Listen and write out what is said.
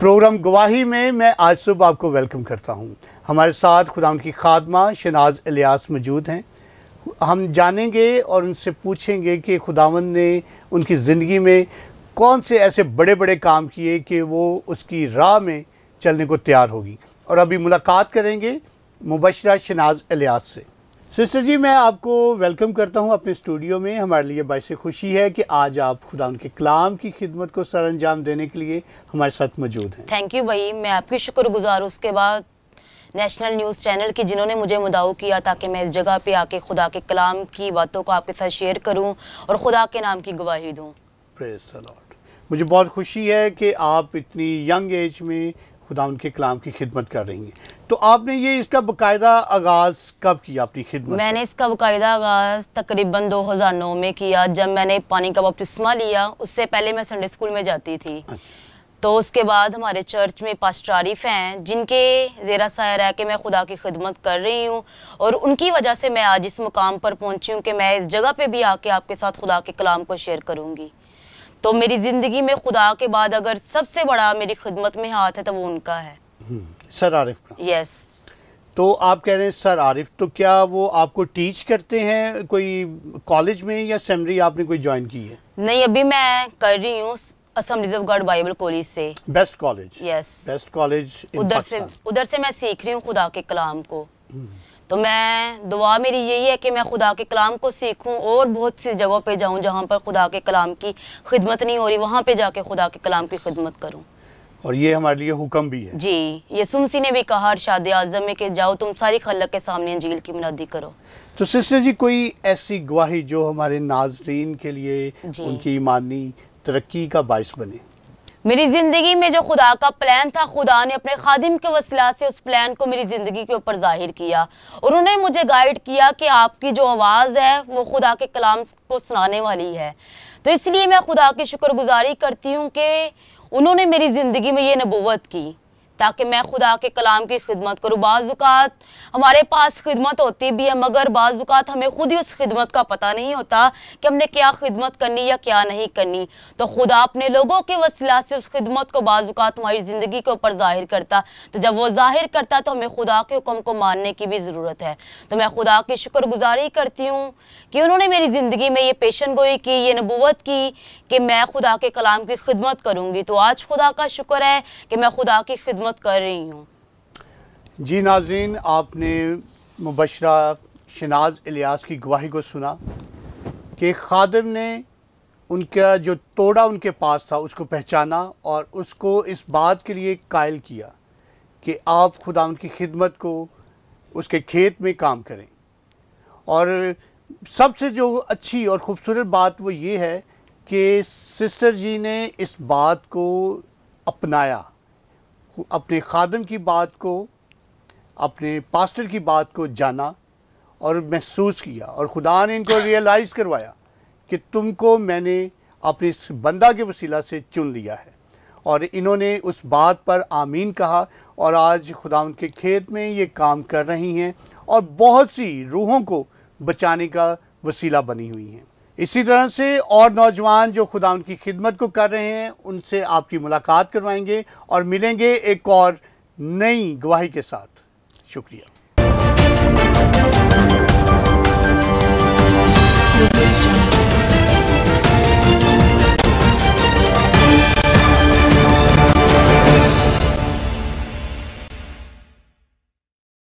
Programme गवाही में मैं आज सुबह आपको वेलकम करता हूं हमारे साथ खुदा की खादमा शनाज इलियास मौजूद हैं हम जानेंगे और उनसे पूछेंगे कि खुदावन ने उनकी ज़िंदगी में कौन से ऐसे बड़े बड़े काम किए कि वो उसकी राह में चलने को तैयार होगी और अभी मुलाकात करेंगे मुबशरा शनाज अलियास से सिस्टर जी मैं आपको वेलकम करता हूं अपने स्टूडियो में हमारे लिए बायस खुशी है कि आज आप खुदा उनके कलाम की खिदमत को सर अंजाम देने के लिए हमारे साथ मौजूद हैं थैंक यू भाई मैं आपकी शुक्रगुजार उसके बाद नेशनल न्यूज़ चैनल की जिन्होंने मुझे मुदाऊ किया ताकि मैं इस जगह पे आके खुदा के कलाम की बातों को आपके साथ शेयर करूँ और खुदा के नाम की गवाही दूँ मुझे बहुत खुशी है कि आप इतनी यंग एज में खुदा उनके कलाम की खिदमत कर रही हैं तो आपने ये इसका बकायदा आगाज कब किया अपनी खिदमत मैंने इसका बकायदा आगाज तकरीबन 2009 में किया जब मैंने पानी का बपतिस्मा लिया उससे पहले मैं संडे स्कूल में जाती थी अच्छा। तो उसके बाद हमारे चर्च में पास्टर आरिफ हैं जिनके ज़ेरा सायर है कि मैं खुदा की खिदमत कर रही हूँ और उनकी वजह से मैं आज इस मुकाम पर पहुँची हूँ कि मैं इस जगह पर भी आके आपके साथ खुदा के कलाम को शेयर करूँगी तो मेरी ज़िंदगी में खुदा के बाद अगर सबसे बड़ा मेरी खिदमत में हाथ है तो वो उनका है सर आरिफ का यस तो आप कह रहे हैं सर आरिफ तो क्या वो आपको टीच करते हैं कोई कॉलेज में या सेमरी आपने कोई ज्वाइन की है नहीं अभी मैं कर रही हूँ बाइबल कॉलेज से best college yes best college उधर से उधर से मैं सीख रही हूँ खुदा के कलाम को हम्म। तो मैं दुआ मेरी यही है कि मैं खुदा के कलाम को सीखूं और बहुत सी जगहों पे जाऊं जहां पर खुदा के कलाम की खिदमत नहीं हो रही वहां पे जाके खुदा के कलाम की खिदमत करूं और ये हमारे लिए हुक्म भी है जी ये सुमसी ने भी कहा अरशाद आजम में कि जाओ तुम सारी खलक के सामने अंजील की मुनादी करो तो सिस्टर जी कोई ऐसी गवाही जो हमारे नाजरीन के लिए उनकी ईमानी तरक्की का बायस बने मेरी ज़िंदगी में जो खुदा का प्लान था खुदा ने अपने खादिम के वसला से उस प्लान को मेरी ज़िंदगी के ऊपर जाहिर किया और उन्होंने मुझे गाइड किया कि आपकी जो आवाज़ है वो खुदा के कलाम को सुनाने वाली है तो इसलिए मैं खुदा की शुक्रगुजारी करती हूँ कि उन्होंने मेरी ज़िंदगी में ये नबूवत की ताकि मैं खुदा के कलाम की खिदमत करूँ बाजुकात हमारे पास खिदमत होती भी है मगर बाज़ात हमें खुद ही उस खिदमत का पता नहीं होता कि हमने क्या खिदमत करनी या क्या नहीं करनी तो खुदा अपने लोगों के वसीला से उस खिदमत को बाज़ुकात हमारी ज़िंदगी के ऊपर ज़ाहिर करता तो जब वो ज़ाहिर करता तो हमें खुदा के हुक्म को मानने की भी ज़रूरत है तो मैं खुदा की शुक्रगुजारी करती हूँ कि उन्होंने मेरी ज़िंदगी में ये पेशन गोई की ये नबूत की कि मैं खुदा के कलाम की खिदमत करूँगी तो आज खुदा का शुक्र है कि मैं खुदा की खिदमत खिदमत कर रही हूँ जी नाजरीन आपने मुबशरा शनाज इलियास की गवाही को सुना कि खादर ने उनका जो तोड़ा उनके पास था उसको पहचाना और उसको इस बात के लिए कायल किया कि आप खुदा उनकी खिदमत को उसके खेत में काम करें और सबसे जो अच्छी और ख़ूबसूरत बात वो ये है कि सिस्टर जी ने इस बात को अपनाया अपने खादम की बात को अपने पास्टर की बात को जाना और महसूस किया और खुदा ने इनको रियलाइज़ करवाया कि तुमको मैंने अपने इस बंदा के वसीला से चुन लिया है और इन्होंने उस बात पर आमीन कहा और आज खुदा उनके खेत में ये काम कर रही हैं और बहुत सी रूहों को बचाने का वसीला बनी हुई हैं इसी तरह से और नौजवान जो खुदा उनकी खिदमत को कर रहे हैं उनसे आपकी मुलाकात करवाएंगे और मिलेंगे एक और नई गवाही के साथ शुक्रिया